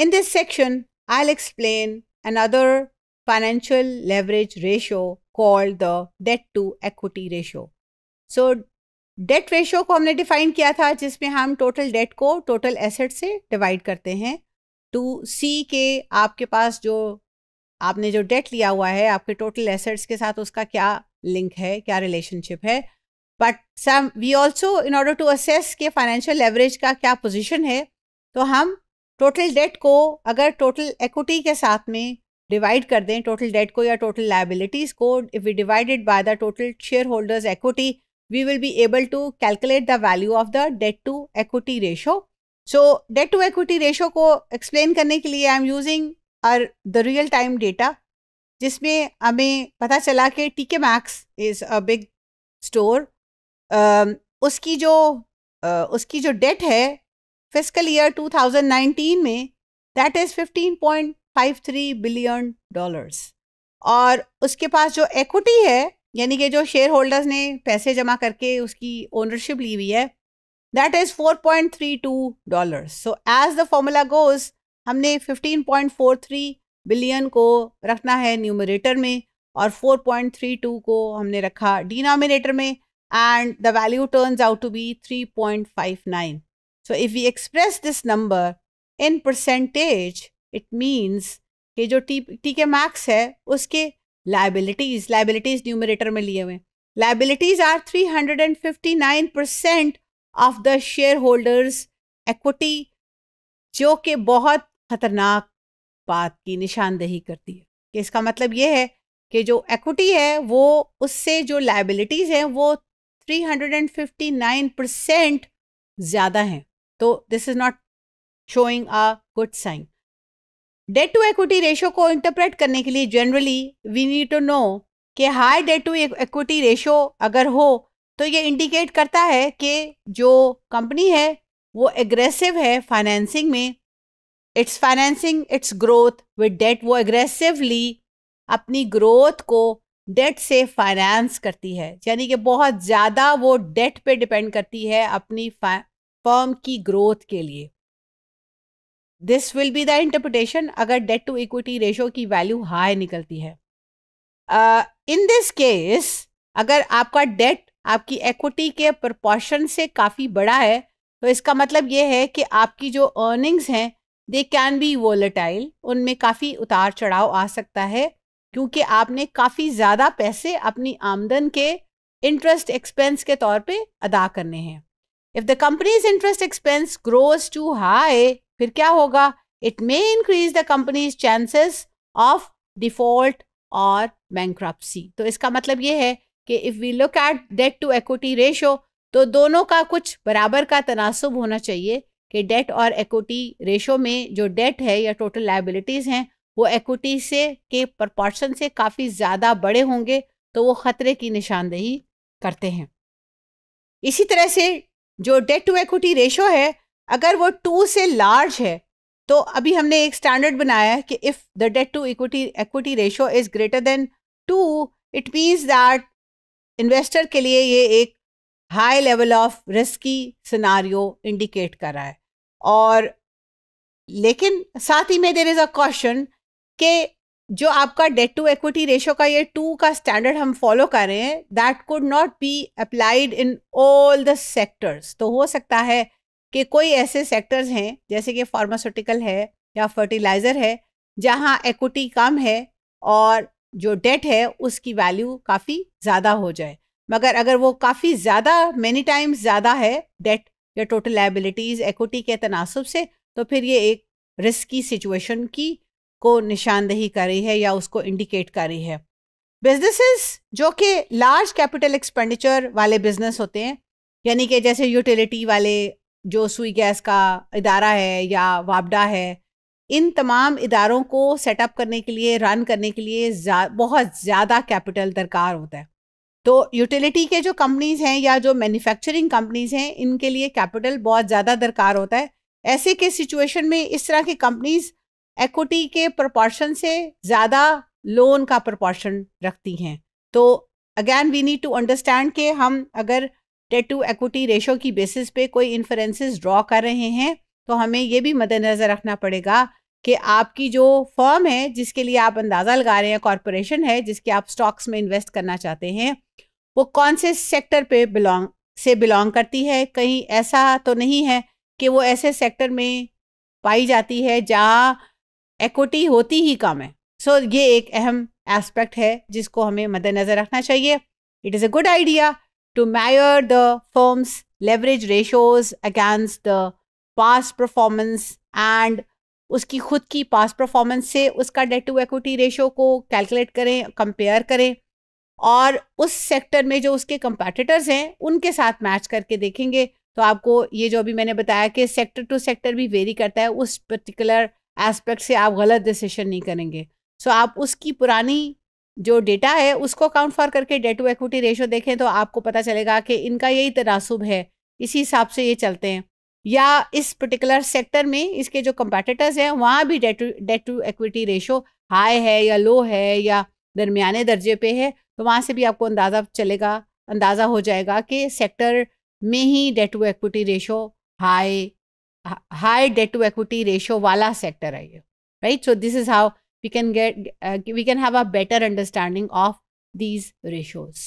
In this section, I'll explain another financial leverage ratio called the debt to equity ratio. So debt ratio को हमने define किया था जिसमें हम total debt को टोटल एसेट से डिवाइड करते हैं टू सी के आपके पास जो आपने जो डेट लिया हुआ है आपके टोटल एसेट्स के साथ उसका क्या लिंक है क्या रिलेशनशिप है but some we also in order to assess के फाइनेंशियल लेवरेज का क्या पोजिशन है तो हम टोटल डेट को अगर टोटल एक्विटी के साथ में डिवाइड कर दें टोटल डेट को या टोटल लाइबिलिटीज को if we divided by the total share holders equity we will be able to calculate the value of the debt to equity ratio so debt to equity ratio को explain करने के लिए I am using are the real time data जिसमें हमें पता चला कि T K Maxx is a big store उसकी जो uh, उसकी जो डेट है फिजिकल ईयर 2019 में दैट इज़ 15.53 बिलियन डॉलर्स और उसके पास जो एक्विटी है यानी कि जो शेयर होल्डर्स ने पैसे जमा करके उसकी ओनरशिप ली हुई है that is 4.32 dollars so as the formula goes हमने 15.43 बिलियन को रखना है न्यूमरेटर में और 4.32 को हमने रखा डिनोमिनेटर में and the value turns out to be 3.59 so if we express this number in percentage it means ये जो टी टी के मार्क्स है उसके लाइबिलिटीज लाइबिलिटीज न्यूमरेटर में लिए हुए liabilities are 359 percent of the share holders equity जो कि बहुत खतरनाक बात की निशानदेही करती है कि इसका मतलब ये है कि जो एक्विटी है वो उससे जो लाइबिलिटीज़ हैं वो 359 परसेंट ज़्यादा हैं तो this is not showing a good sign debt to equity ratio को इंटरप्रेट करने के लिए generally we need to know कि high debt to equity ratio अगर हो तो ये इंडिकेट करता है कि जो कंपनी है वो एग्रेसिव है फाइनेंसिंग में its financing its growth with debt वो एग्रेसिवली अपनी ग्रोथ को डेट से फाइनेंस करती है यानी कि बहुत ज़्यादा वो डेट पे डिपेंड करती है अपनी फर्म की ग्रोथ के लिए this will be the interpretation अगर डेट टू इक्विटी रेशो की वैल्यू हाई निकलती है इन दिस केस अगर आपका डेट आपकी इक्विटी के प्रपोर्शन से काफ़ी बड़ा है तो इसका मतलब ये है कि आपकी जो अर्निंग्स हैं दे कैन बी वोलेटाइल उनमें काफ़ी उतार चढ़ाव आ सकता है क्योंकि आपने काफ़ी ज़्यादा पैसे अपनी आमदन के इंटरेस्ट एक्सपेंस के तौर पे अदा करने हैं if the company's interest expense grows too high फिर क्या होगा it may increase the company's chances of default और बैंक्रप्सी तो इसका मतलब ये है कि if we look at debt to equity ratio तो दोनों का कुछ बराबर का तनासब होना चाहिए कि डेट और एक्विटी रेशो में जो डेट है या टोटल लाइबिलिटीज़ हैं वो एक्विटी से के प्रपोर्शन से काफ़ी ज़्यादा बड़े होंगे तो वो ख़तरे की निशानदेही करते हैं इसी तरह से जो डेट टू एक्विटी रेशो है अगर वो टू से लार्ज है तो अभी हमने एक स्टैंडर्ड बनाया है कि if the debt to equity equity ratio is greater than two it means that investor के लिए ये एक high level of risky scenario indicate कर रहा है और लेकिन साथ ही में देर इज़ अ क्वेश्चन कि जो आपका डेट टू इक्विटी रेशो का ये टू का स्टैंडर्ड हम फॉलो कर रहे हैं that could not be applied in all the sectors तो हो सकता है कि कोई ऐसे सेक्टर्स हैं जैसे कि फार्मास्यूटिकल है या फर्टिलाइज़र है जहाँ इक्विटी कम है और जो डेट है उसकी वैल्यू काफ़ी ज़्यादा हो जाए मगर अगर वो काफ़ी ज़्यादा मेनी टाइम्स ज़्यादा है डेट या टोटल लाइबिलिटीज़ इक्विटी के तनासब से तो फिर ये एक रिस्की सिचुएशन की को निशानदेही कर रही है या उसको इंडिकेट कर रही है बिजनेसेस जो कि लार्ज कैपिटल एक्सपेंडिचर वाले बिजनेस होते हैं यानी कि जैसे यूटिलिटी वाले जो सुई गैस का इदारा है या वापडा है इन तमाम इदारों को सेटअप करने के लिए रन करने के लिए जा, बहुत ज़्यादा कैपिटल दरकार होता है तो यूटिलिटी के जो कंपनीज़ हैं या जो मैन्युफैक्चरिंग कंपनीज़ हैं इनके लिए कैपिटल बहुत ज़्यादा दरकार होता है ऐसे के सिचुएशन में इस तरह की कंपनीज़ एक्विटी के प्रोपोर्शन से ज़्यादा लोन का प्रोपोर्शन रखती हैं तो again we need to understand कि हम अगर डेट टू एक्विटी रेशो की बेसिस पे कोई इन्फ्रेंसिस ड्रॉ कर रहे हैं तो हमें ये भी मद्देनज़र रखना पड़ेगा कि आपकी जो फर्म है जिसके लिए आप अंदाज़ा लगा रहे हैं कॉरपोरेशन है जिसके आप स्टॉक्स में इन्वेस्ट करना चाहते हैं वो कौन से सेक्टर पे बिलोंग से बिलोंग करती है कहीं ऐसा तो नहीं है कि वो ऐसे सेक्टर में पाई जाती है जहाँ एक्विटी होती ही कम है सो so, ये एक अहम एस्पेक्ट है जिसको हमें मद्देनजर रखना चाहिए it is a good idea to measure the firm's leverage ratios against the past performance and उसकी खुद की पास परफॉर्मेंस से उसका डेट टू एक्विटी रेशो को कैलकुलेट करें कंपेयर करें और उस सेक्टर में जो उसके कंपेटिटर्स हैं उनके साथ मैच करके देखेंगे तो आपको ये जो अभी मैंने बताया कि सेक्टर टू सेक्टर भी वेरी करता है उस पर्टिकुलर एस्पेक्ट से आप गलत डिसीशन नहीं करेंगे सो so, आप उसकी पुरानी जो डेटा है उसको काउंट फॉर करके डेट टू एक्विटी रेशियो देखें तो आपको पता चलेगा कि इनका यही तनासब है इसी हिसाब से ये चलते हैं या इस पर्टिकुलर सेक्टर में इसके जो कंपेटिटर्स हैं वहाँ भी debt debt to equity ratio high है या लो है या दरमियाने दर्जे पे है तो वहाँ से भी आपको अंदाज़ा चलेगा अंदाज़ा हो जाएगा कि सेक्टर में ही debt to equity ratio high high debt to equity ratio wala sector hai ye, right so this is how we can get uh, we can have a better understanding of these ratios